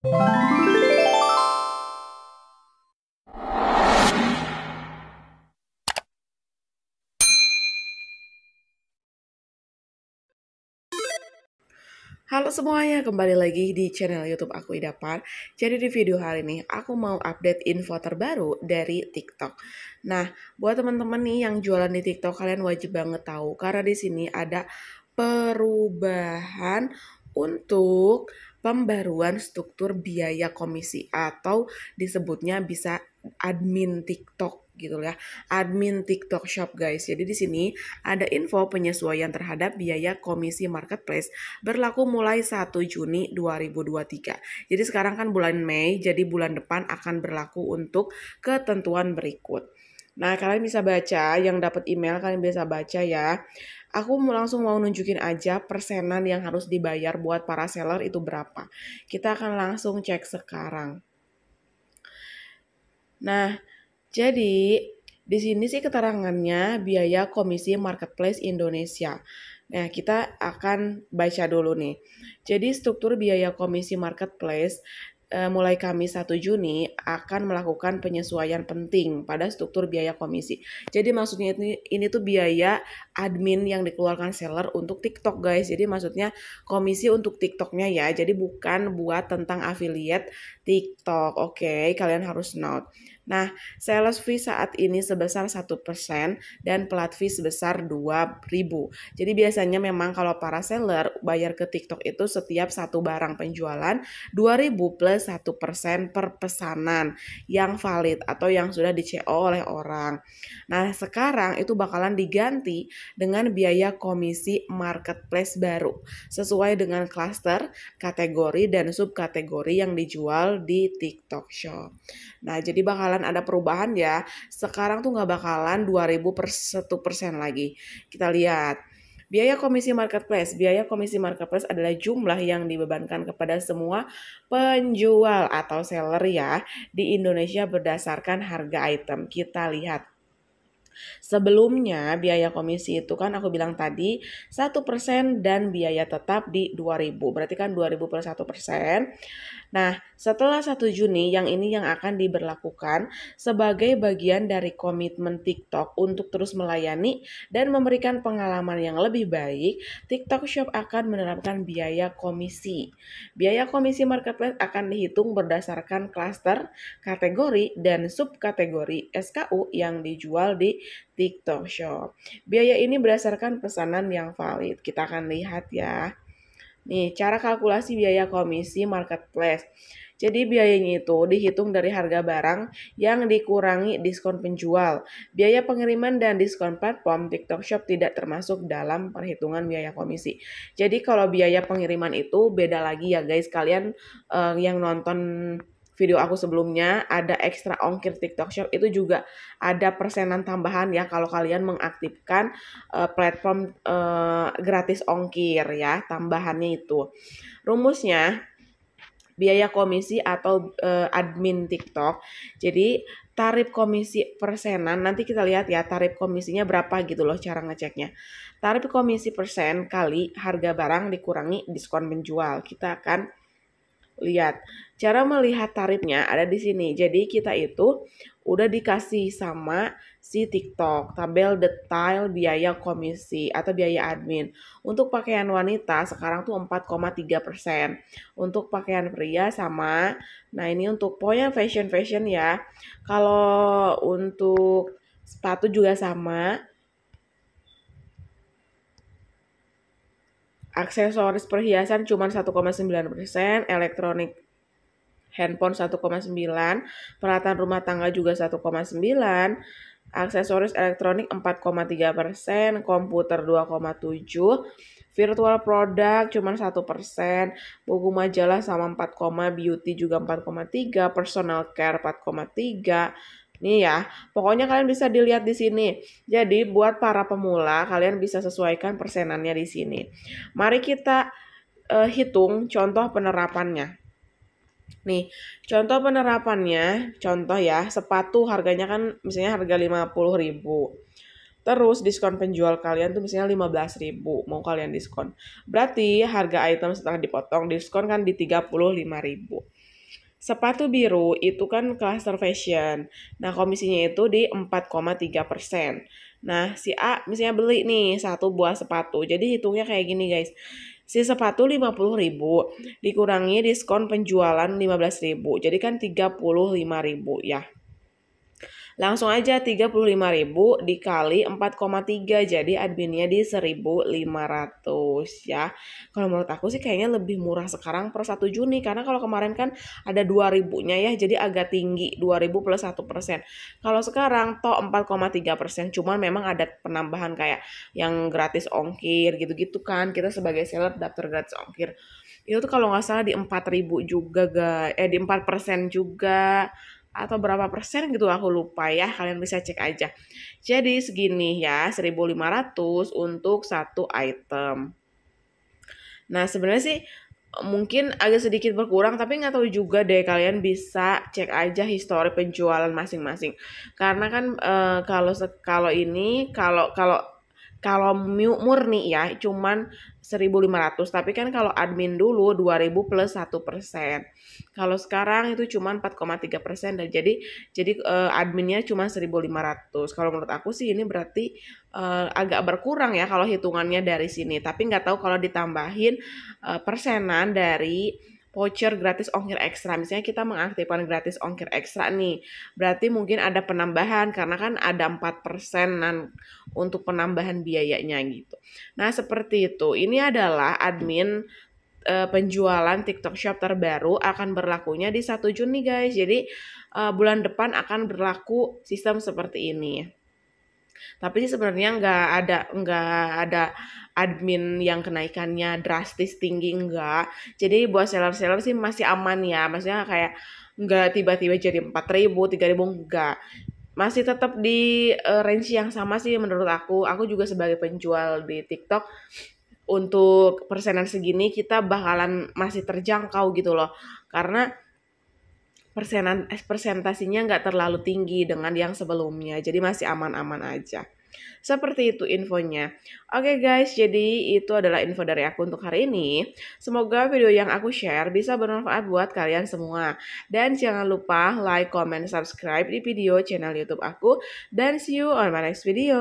Halo semuanya, kembali lagi di channel YouTube aku Idapar. Jadi di video hari ini aku mau update info terbaru dari TikTok. Nah, buat teman-teman nih yang jualan di TikTok kalian wajib banget tahu karena di sini ada perubahan untuk pembaruan struktur biaya komisi atau disebutnya bisa admin TikTok gitu ya. Admin TikTok Shop guys. Jadi di sini ada info penyesuaian terhadap biaya komisi marketplace berlaku mulai 1 Juni 2023. Jadi sekarang kan bulan Mei, jadi bulan depan akan berlaku untuk ketentuan berikut. Nah, kalian bisa baca yang dapat email kalian bisa baca ya. Aku mau langsung mau nunjukin aja persenan yang harus dibayar buat para seller itu berapa. Kita akan langsung cek sekarang. Nah, jadi di sini sih keterangannya biaya komisi marketplace Indonesia. Nah, kita akan baca dulu nih. Jadi struktur biaya komisi marketplace Eh, mulai Kamis 1 Juni akan melakukan penyesuaian penting pada struktur biaya komisi. Jadi maksudnya ini, ini tuh biaya admin yang dikeluarkan seller untuk TikTok guys. Jadi maksudnya komisi untuk TikToknya ya. Jadi bukan buat tentang affiliate TikTok. Oke, okay? kalian harus note. Nah, sales fee saat ini sebesar 1% dan plat fee sebesar 2000 Jadi biasanya memang kalau para seller bayar ke TikTok itu setiap satu barang penjualan 2000 plus 1% per pesanan yang valid atau yang sudah di CO oleh orang. Nah, sekarang itu bakalan diganti dengan biaya komisi marketplace baru sesuai dengan klaster, kategori dan subkategori yang dijual di TikTok Shop. Nah, jadi bakalan bakalan ada perubahan ya. Sekarang tuh nggak bakalan 2000 per 1 persen lagi. Kita lihat. Biaya komisi marketplace. Biaya komisi marketplace adalah jumlah yang dibebankan kepada semua penjual atau seller ya di Indonesia berdasarkan harga item. Kita lihat Sebelumnya biaya komisi itu kan aku bilang tadi 1% dan biaya tetap di 2000. Berarti kan 2000 per 1%. Nah, setelah 1 Juni yang ini yang akan diberlakukan sebagai bagian dari komitmen TikTok untuk terus melayani dan memberikan pengalaman yang lebih baik, TikTok Shop akan menerapkan biaya komisi. Biaya komisi marketplace akan dihitung berdasarkan klaster, kategori, dan subkategori SKU yang dijual di TikTok Shop. Biaya ini berdasarkan pesanan yang valid. Kita akan lihat ya. Nih, cara kalkulasi biaya komisi marketplace. Jadi biayanya itu dihitung dari harga barang yang dikurangi diskon penjual. Biaya pengiriman dan diskon platform TikTok Shop tidak termasuk dalam perhitungan biaya komisi. Jadi kalau biaya pengiriman itu beda lagi ya guys. Kalian uh, yang nonton video aku sebelumnya ada ekstra ongkir TikTok Shop itu juga ada persenan tambahan ya kalau kalian mengaktifkan uh, platform uh, gratis ongkir ya tambahannya itu. Rumusnya biaya komisi atau uh, admin TikTok. Jadi tarif komisi persenan nanti kita lihat ya tarif komisinya berapa gitu loh cara ngeceknya. Tarif komisi persen kali harga barang dikurangi diskon menjual Kita akan lihat. Cara melihat tarifnya ada di sini. Jadi kita itu udah dikasih sama si TikTok tabel detail biaya komisi atau biaya admin. Untuk pakaian wanita sekarang tuh 4,3%. persen Untuk pakaian pria sama. Nah, ini untuk poin fashion fashion ya. Kalau untuk sepatu juga sama. aksesoris perhiasan cuma 1,9 persen, elektronik handphone 1,9, peralatan rumah tangga juga 1,9, aksesoris elektronik 4,3 persen, komputer 2,7, virtual product cuma 1 persen, buku majalah sama 4, beauty juga 4,3, personal care 4,3, Nih ya, pokoknya kalian bisa dilihat di sini. Jadi buat para pemula, kalian bisa sesuaikan persenannya di sini. Mari kita uh, hitung contoh penerapannya. Nih, contoh penerapannya, contoh ya, sepatu harganya kan misalnya harga 50.000. Terus diskon penjual kalian tuh misalnya 15.000 mau kalian diskon. Berarti harga item setelah dipotong diskon kan di 35.000. Sepatu biru itu kan cluster fashion. Nah, komisinya itu di 4,3 persen. Nah, si A misalnya beli nih satu buah sepatu. Jadi hitungnya kayak gini guys. Si sepatu 50 ribu dikurangi diskon penjualan 15 ribu. Jadi kan 35 ribu ya. Langsung aja 35.000 dikali 4,3 jadi adminnya di 1.500 ya. Kalau menurut aku sih kayaknya lebih murah sekarang per 1 Juni karena kalau kemarin kan ada 2.000-nya ya jadi agak tinggi 2.000 plus 1 Kalau sekarang toh 4,3 persen cuman memang ada penambahan kayak yang gratis ongkir gitu-gitu kan kita sebagai seller daftar gratis ongkir itu tuh kalau nggak salah di 4000 juga ga eh di 4% juga atau berapa persen gitu aku lupa ya kalian bisa cek aja jadi segini ya 1500 untuk satu item nah sebenarnya sih mungkin agak sedikit berkurang tapi nggak tahu juga deh kalian bisa cek aja histori penjualan masing-masing karena kan e, kalau kalau ini kalau kalau kalau murni ya cuman 1500 tapi kan kalau admin dulu 2000 plus satu persen kalau sekarang itu cuman 4,3 persen dan jadi jadi uh, adminnya cuma 1500 kalau menurut aku sih ini berarti uh, agak berkurang ya kalau hitungannya dari sini tapi nggak tahu kalau ditambahin uh, persenan dari voucher gratis ongkir ekstra. Misalnya kita mengaktifkan gratis ongkir ekstra nih, berarti mungkin ada penambahan karena kan ada 4 persenan untuk penambahan biayanya gitu. Nah seperti itu, ini adalah admin e, penjualan TikTok Shop terbaru akan berlakunya di 1 Juni guys. Jadi e, bulan depan akan berlaku sistem seperti ini. Tapi sih sebenarnya nggak ada nggak ada admin yang kenaikannya drastis tinggi enggak. Jadi buat seller-seller sih masih aman ya. Maksudnya kayak nggak tiba-tiba jadi empat ribu tiga ribu enggak. Masih tetap di uh, range yang sama sih menurut aku. Aku juga sebagai penjual di TikTok untuk persenan segini kita bakalan masih terjangkau gitu loh. Karena persenan eh, persentasinya nggak terlalu tinggi dengan yang sebelumnya. Jadi masih aman-aman aja. Seperti itu infonya. Oke okay guys, jadi itu adalah info dari aku untuk hari ini. Semoga video yang aku share bisa bermanfaat buat kalian semua. Dan jangan lupa like, comment, subscribe di video channel YouTube aku. Dan see you on my next video.